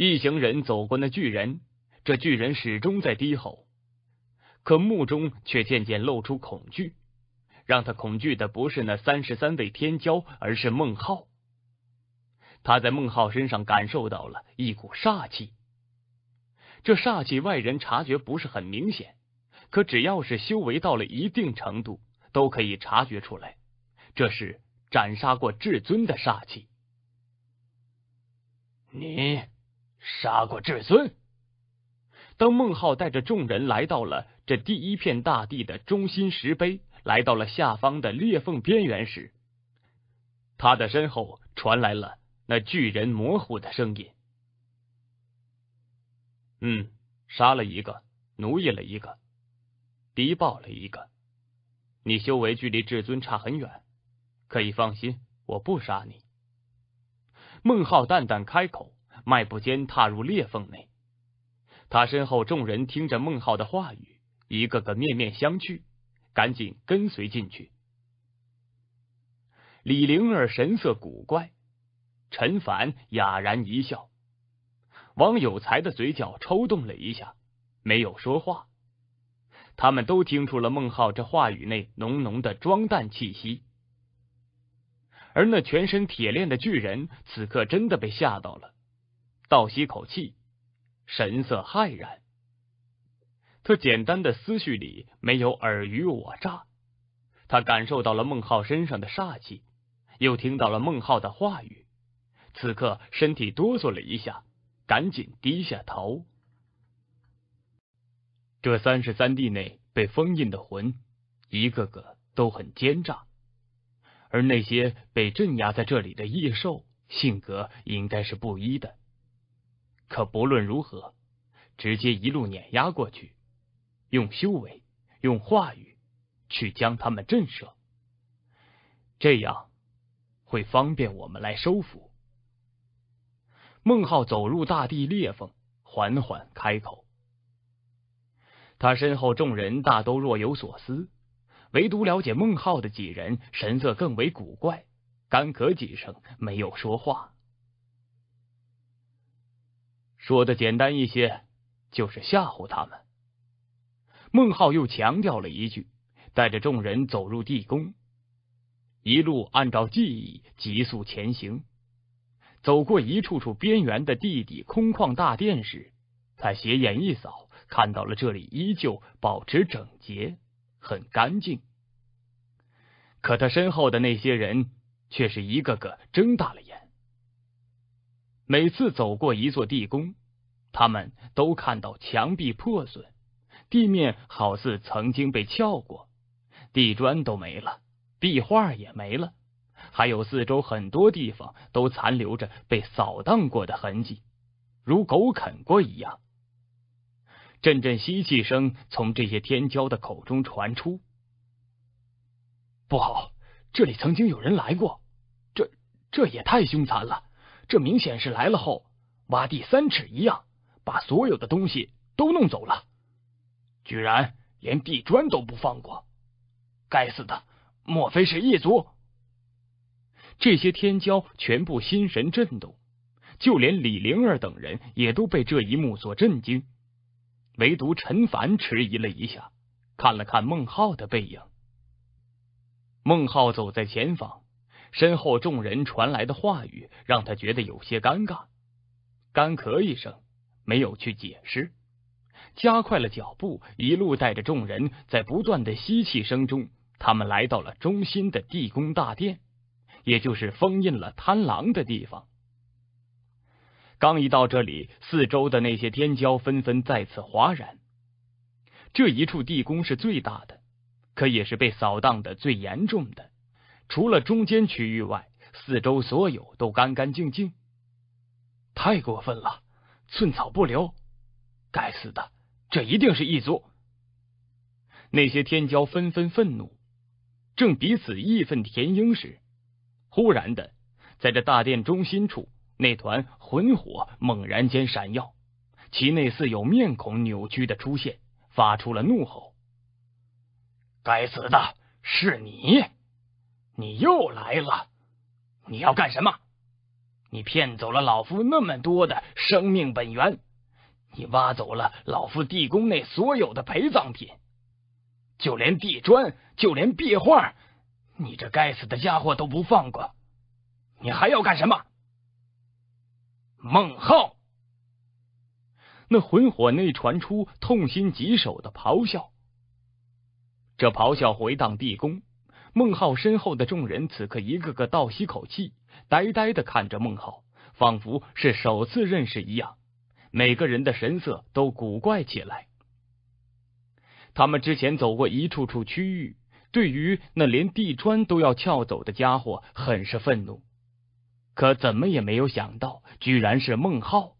一行人走过那巨人，这巨人始终在低吼，可目中却渐渐露出恐惧。让他恐惧的不是那三十三位天骄，而是孟浩。他在孟浩身上感受到了一股煞气，这煞气外人察觉不是很明显，可只要是修为到了一定程度，都可以察觉出来。这是斩杀过至尊的煞气。你。杀过至尊。当孟浩带着众人来到了这第一片大地的中心石碑，来到了下方的裂缝边缘时，他的身后传来了那巨人模糊的声音：“嗯，杀了一个，奴役了一个，逼爆了一个。你修为距离至尊差很远，可以放心，我不杀你。”孟浩淡淡开口。迈步间踏入裂缝内，他身后众人听着孟浩的话语，一个个面面相觑，赶紧跟随进去。李玲儿神色古怪，陈凡哑然一笑，王有才的嘴角抽动了一下，没有说话。他们都听出了孟浩这话语内浓浓的装蛋气息，而那全身铁链的巨人此刻真的被吓到了。倒吸口气，神色骇然。他简单的思绪里没有尔虞我诈，他感受到了孟浩身上的煞气，又听到了孟浩的话语。此刻身体哆嗦了一下，赶紧低下头。这三十三地内被封印的魂，一个个都很奸诈，而那些被镇压在这里的异兽，性格应该是不一的。可不论如何，直接一路碾压过去，用修为，用话语去将他们震慑，这样会方便我们来收服。孟浩走入大地裂缝，缓缓开口。他身后众人大都若有所思，唯独了解孟浩的几人神色更为古怪，干咳几声，没有说话。说的简单一些，就是吓唬他们。孟浩又强调了一句，带着众人走入地宫，一路按照记忆急速前行。走过一处处边缘的地底空旷大殿时，他斜眼一扫，看到了这里依旧保持整洁，很干净。可他身后的那些人却是一个个睁大了眼。每次走过一座地宫。他们都看到墙壁破损，地面好似曾经被撬过，地砖都没了，壁画也没了，还有四周很多地方都残留着被扫荡过的痕迹，如狗啃过一样。阵阵吸气声从这些天骄的口中传出。不好，这里曾经有人来过，这这也太凶残了，这明显是来了后挖地三尺一样。把所有的东西都弄走了，居然连地砖都不放过！该死的，莫非是异族？这些天骄全部心神震动，就连李灵儿等人也都被这一幕所震惊。唯独陈凡迟疑了一下，看了看孟浩的背影。孟浩走在前方，身后众人传来的话语让他觉得有些尴尬，干咳一声。没有去解释，加快了脚步，一路带着众人，在不断的吸气声中，他们来到了中心的地宫大殿，也就是封印了贪狼的地方。刚一到这里，四周的那些天骄纷纷再次哗然。这一处地宫是最大的，可也是被扫荡的最严重的。除了中间区域外，四周所有都干干净净，太过分了。寸草不留！该死的，这一定是异族！那些天骄纷纷愤怒，正彼此义愤填膺时，忽然的，在这大殿中心处，那团魂火猛然间闪耀，其内似有面孔扭曲的出现，发出了怒吼：“该死的，是你！你又来了！你要干什么？”你骗走了老夫那么多的生命本源，你挖走了老夫地宫内所有的陪葬品，就连地砖，就连壁画，你这该死的家伙都不放过，你还要干什么？孟浩，那魂火内传出痛心疾首的咆哮，这咆哮回荡地宫。孟浩身后的众人此刻一个个倒吸口气，呆呆的看着孟浩，仿佛是首次认识一样。每个人的神色都古怪起来。他们之前走过一处处区域，对于那连地砖都要撬走的家伙很是愤怒，可怎么也没有想到，居然是孟浩。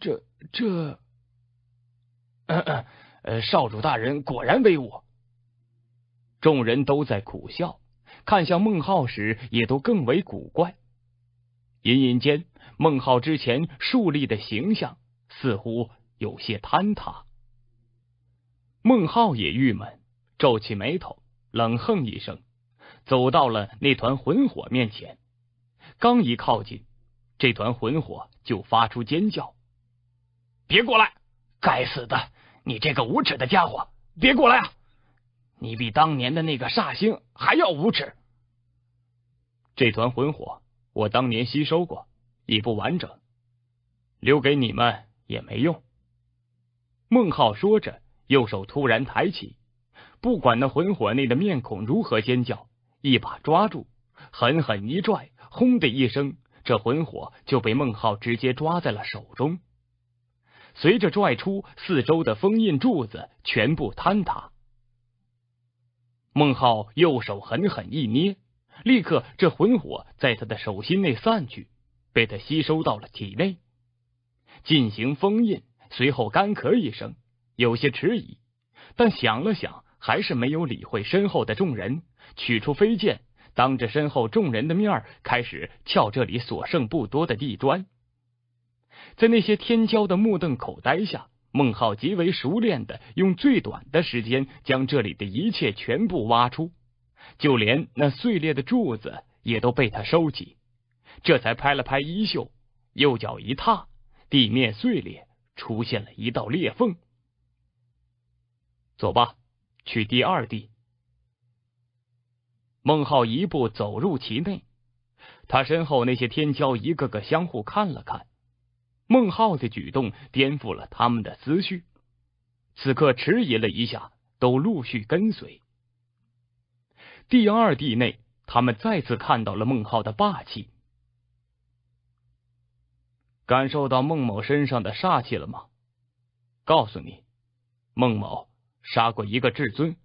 这这，嗯嗯，少主大人果然威武。众人都在苦笑，看向孟浩时也都更为古怪。隐隐间，孟浩之前树立的形象似乎有些坍塌。孟浩也郁闷，皱起眉头，冷哼一声，走到了那团魂火面前。刚一靠近，这团魂火就发出尖叫：“别过来！该死的，你这个无耻的家伙！别过来！”啊！”你比当年的那个煞星还要无耻！这团魂火我当年吸收过，已不完整，留给你们也没用。孟浩说着，右手突然抬起，不管那魂火内的面孔如何尖叫，一把抓住，狠狠一拽，轰的一声，这魂火就被孟浩直接抓在了手中。随着拽出，四周的封印柱子全部坍塌。孟浩右手狠狠一捏，立刻这魂火在他的手心内散去，被他吸收到了体内，进行封印。随后干咳一声，有些迟疑，但想了想，还是没有理会身后的众人，取出飞剑，当着身后众人的面开始撬这里所剩不多的地砖。在那些天骄的目瞪口呆下。孟浩极为熟练的用最短的时间将这里的一切全部挖出，就连那碎裂的柱子也都被他收集。这才拍了拍衣袖，右脚一踏，地面碎裂，出现了一道裂缝。走吧，去第二地。孟浩一步走入其内，他身后那些天骄一个个相互看了看。孟浩的举动颠覆了他们的思绪，此刻迟疑了一下，都陆续跟随。第二地内，他们再次看到了孟浩的霸气，感受到孟某身上的煞气了吗？告诉你，孟某杀过一个至尊，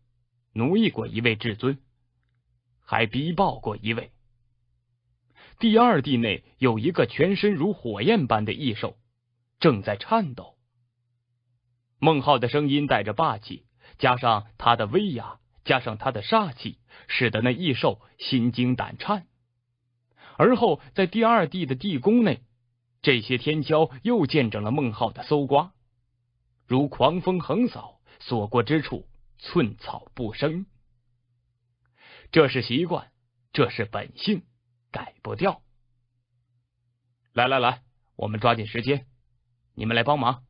奴役过一位至尊，还逼爆过一位。第二地内有一个全身如火焰般的异兽，正在颤抖。孟浩的声音带着霸气，加上他的威压，加上他的煞气，使得那异兽心惊胆颤。而后，在第二地的地宫内，这些天骄又见证了孟浩的搜刮，如狂风横扫，所过之处寸草不生。这是习惯，这是本性。改不掉。来来来，我们抓紧时间，你们来帮忙，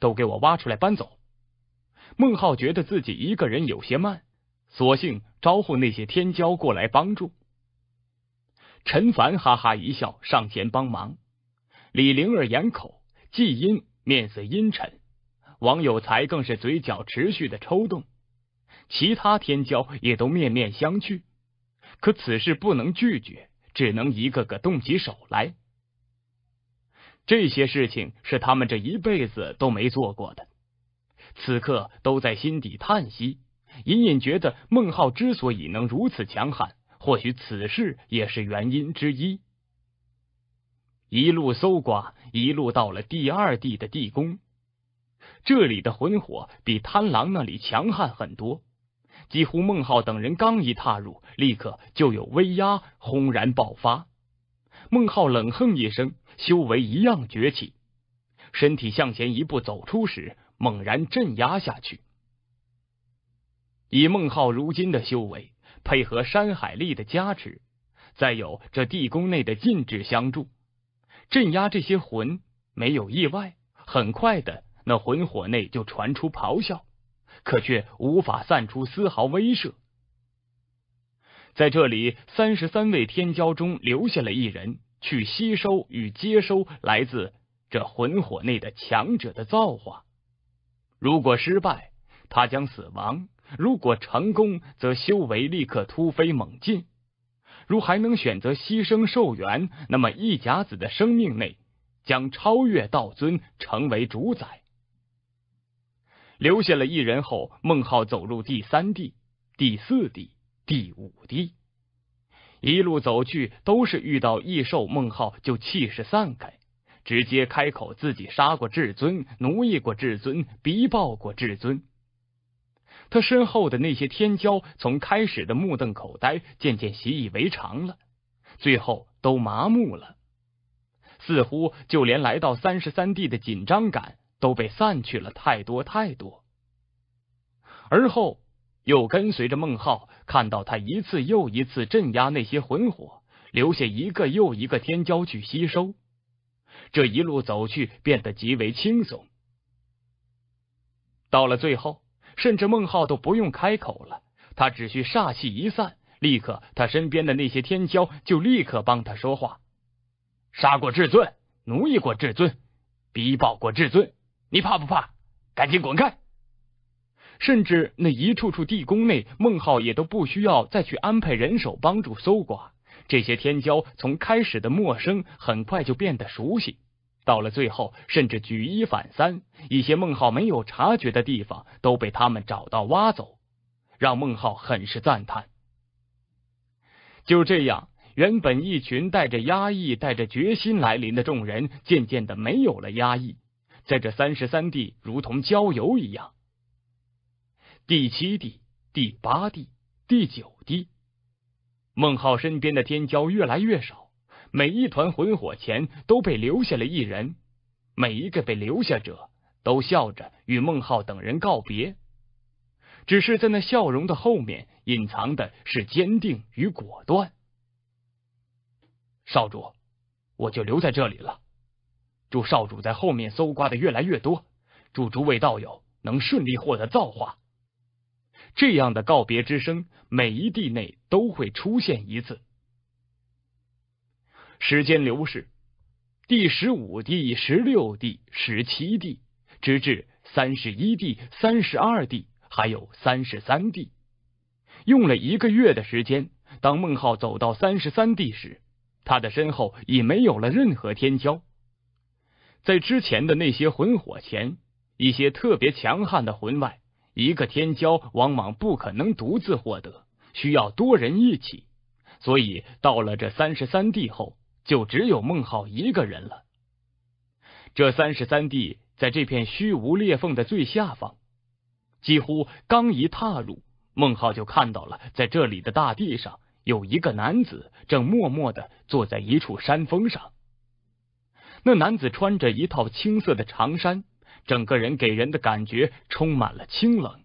都给我挖出来搬走。孟浩觉得自己一个人有些慢，索性招呼那些天骄过来帮助。陈凡哈哈一笑，上前帮忙。李灵儿掩口，季因面色阴沉，王有才更是嘴角持续的抽动，其他天骄也都面面相觑。可此事不能拒绝。只能一个个动起手来，这些事情是他们这一辈子都没做过的，此刻都在心底叹息，隐隐觉得孟浩之所以能如此强悍，或许此事也是原因之一。一路搜刮，一路到了第二地的地宫，这里的魂火比贪狼那里强悍很多。几乎，孟浩等人刚一踏入，立刻就有威压轰然爆发。孟浩冷哼一声，修为一样崛起，身体向前一步走出时，猛然镇压下去。以孟浩如今的修为，配合山海力的加持，再有这地宫内的禁制相助，镇压这些魂，没有意外，很快的，那魂火内就传出咆哮。可却无法散出丝毫威慑。在这里，三十三位天骄中留下了一人，去吸收与接收来自这魂火内的强者的造化。如果失败，他将死亡；如果成功，则修为立刻突飞猛进。如还能选择牺牲寿元，那么一甲子的生命内将超越道尊，成为主宰。留下了一人后，孟浩走入第三地、第四地、第五地，一路走去，都是遇到异兽，孟浩就气势散开，直接开口：“自己杀过至尊，奴役过至尊，逼爆过至尊。”他身后的那些天骄，从开始的目瞪口呆，渐渐习以为常了，最后都麻木了，似乎就连来到三十三地的紧张感。都被散去了太多太多，而后又跟随着孟浩，看到他一次又一次镇压那些魂火，留下一个又一个天骄去吸收。这一路走去，变得极为轻松。到了最后，甚至孟浩都不用开口了，他只需煞气一散，立刻他身边的那些天骄就立刻帮他说话，杀过至尊，奴役过至尊，逼爆过至尊。你怕不怕？赶紧滚开！甚至那一处处地宫内，孟浩也都不需要再去安排人手帮助搜刮。这些天骄从开始的陌生，很快就变得熟悉，到了最后，甚至举一反三，一些孟浩没有察觉的地方都被他们找到挖走，让孟浩很是赞叹。就这样，原本一群带着压抑、带着决心来临的众人，渐渐的没有了压抑。在这三十三地如同郊游一样，第七地、第八地、第九地，孟浩身边的天骄越来越少，每一团魂火前都被留下了一人，每一个被留下者都笑着与孟浩等人告别，只是在那笑容的后面隐藏的是坚定与果断。少主，我就留在这里了。祝少主在后面搜刮的越来越多，祝诸位道友能顺利获得造化。这样的告别之声，每一地内都会出现一次。时间流逝，第十五地、十六地、十七地，直至三十一地、三十二地，还有三十三地，用了一个月的时间。当孟浩走到三十三地时，他的身后已没有了任何天骄。在之前的那些魂火前，一些特别强悍的魂外，一个天骄往往不可能独自获得，需要多人一起。所以到了这三十三帝后，就只有孟浩一个人了。这三十三帝在这片虚无裂缝的最下方，几乎刚一踏入，孟浩就看到了，在这里的大地上，有一个男子正默默的坐在一处山峰上。那男子穿着一套青色的长衫，整个人给人的感觉充满了清冷。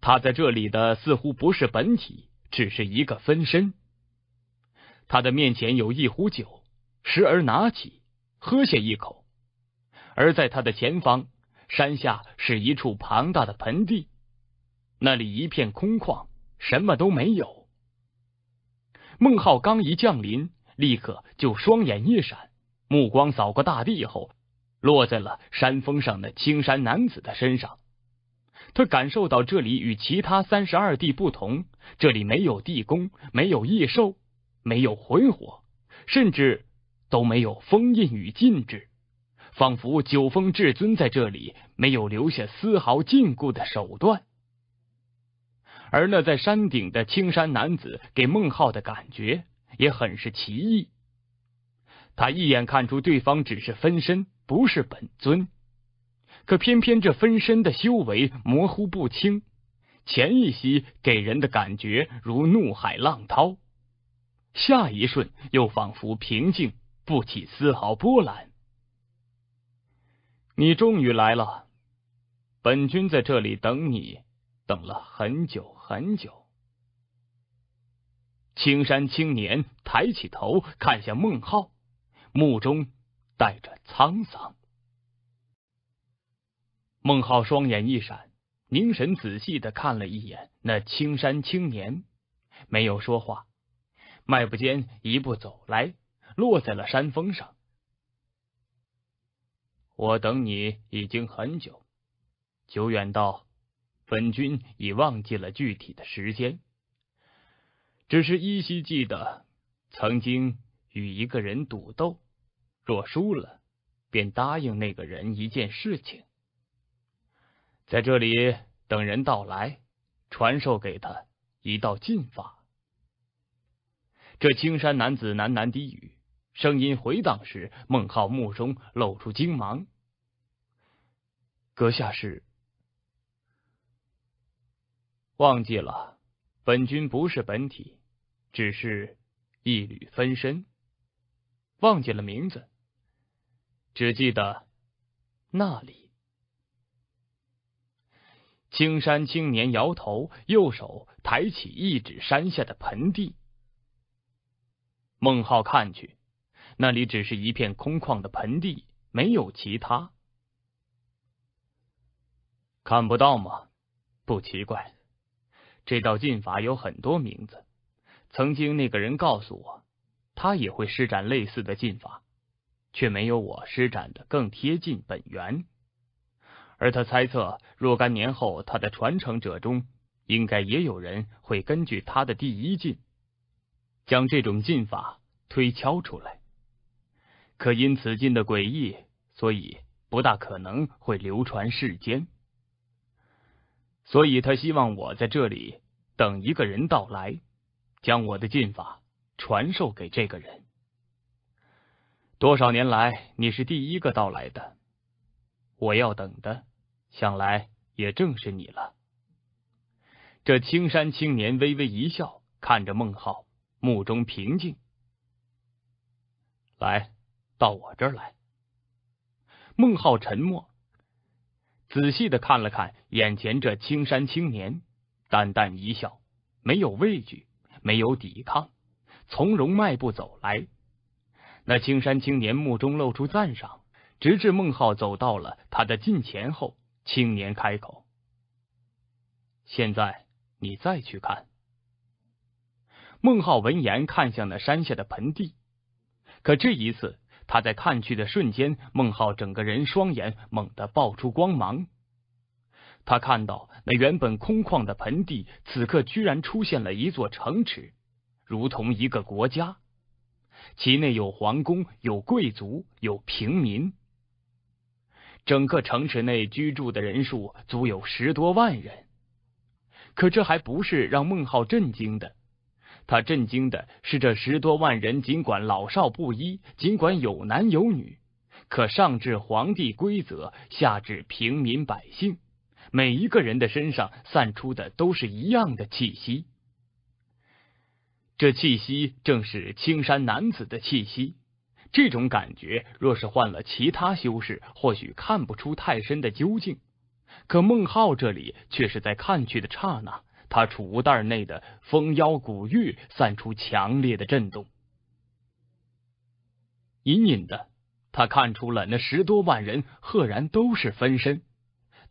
他在这里的似乎不是本体，只是一个分身。他的面前有一壶酒，时而拿起喝下一口。而在他的前方，山下是一处庞大的盆地，那里一片空旷，什么都没有。孟浩刚一降临，立刻就双眼一闪。目光扫过大地后，落在了山峰上的青山男子的身上。他感受到这里与其他三十二地不同，这里没有地宫，没有异兽，没有魂火，甚至都没有封印与禁制，仿佛九峰至尊在这里没有留下丝毫禁锢的手段。而那在山顶的青山男子，给孟浩的感觉也很是奇异。他一眼看出对方只是分身，不是本尊。可偏偏这分身的修为模糊不清，前一息给人的感觉如怒海浪涛，下一瞬又仿佛平静不起丝毫波澜。你终于来了，本君在这里等你，等了很久很久。青山青年抬起头，看向孟浩。目中带着沧桑，孟浩双眼一闪，凝神仔细的看了一眼那青山青年，没有说话，迈步间一步走来，落在了山峰上。我等你已经很久，久远到本君已忘记了具体的时间，只是依稀记得曾经。与一个人赌斗，若输了，便答应那个人一件事情。在这里等人到来，传授给他一道禁法。这青山男子喃喃低语，声音回荡时，孟浩目中露出惊芒。阁下是？忘记了，本君不是本体，只是一缕分身。忘记了名字，只记得那里。青山青年摇头，右手抬起一指山下的盆地。孟浩看去，那里只是一片空旷的盆地，没有其他。看不到吗？不奇怪，这道禁法有很多名字。曾经那个人告诉我。他也会施展类似的禁法，却没有我施展的更贴近本源。而他猜测，若干年后，他的传承者中应该也有人会根据他的第一禁，将这种禁法推敲出来。可因此禁的诡异，所以不大可能会流传世间。所以他希望我在这里等一个人到来，将我的禁法。传授给这个人。多少年来，你是第一个到来的。我要等的，想来也正是你了。这青山青年微微一笑，看着孟浩，目中平静。来到我这儿来。孟浩沉默，仔细的看了看眼前这青山青年，淡淡一笑，没有畏惧，没有抵抗。从容迈步走来，那青山青年目中露出赞赏。直至孟浩走到了他的近前后，青年开口：“现在你再去看。”孟浩闻言看向那山下的盆地，可这一次他在看去的瞬间，孟浩整个人双眼猛地爆出光芒。他看到那原本空旷的盆地，此刻居然出现了一座城池。如同一个国家，其内有皇宫，有贵族，有平民。整个城池内居住的人数足有十多万人，可这还不是让孟浩震惊的。他震惊的是，这十多万人尽管老少不一，尽管有男有女，可上至皇帝规则，下至平民百姓，每一个人的身上散出的都是一样的气息。这气息正是青山男子的气息，这种感觉若是换了其他修士，或许看不出太深的究竟。可孟浩这里却是在看去的刹那，他储物袋内的风妖古玉散出强烈的震动。隐隐的，他看出了那十多万人赫然都是分身，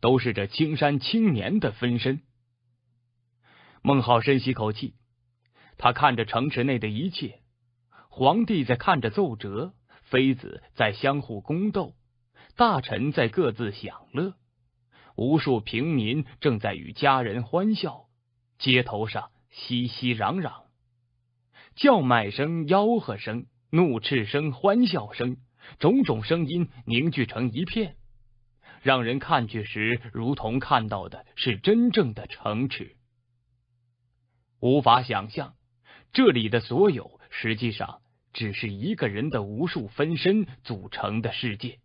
都是这青山青年的分身。孟浩深吸口气。他看着城池内的一切，皇帝在看着奏折，妃子在相互宫斗，大臣在各自享乐，无数平民正在与家人欢笑，街头上熙熙攘攘，叫卖声、吆喝声、怒斥声、欢笑声，种种声音凝聚成一片，让人看去时，如同看到的是真正的城池。无法想象。这里的所有，实际上只是一个人的无数分身组成的世界。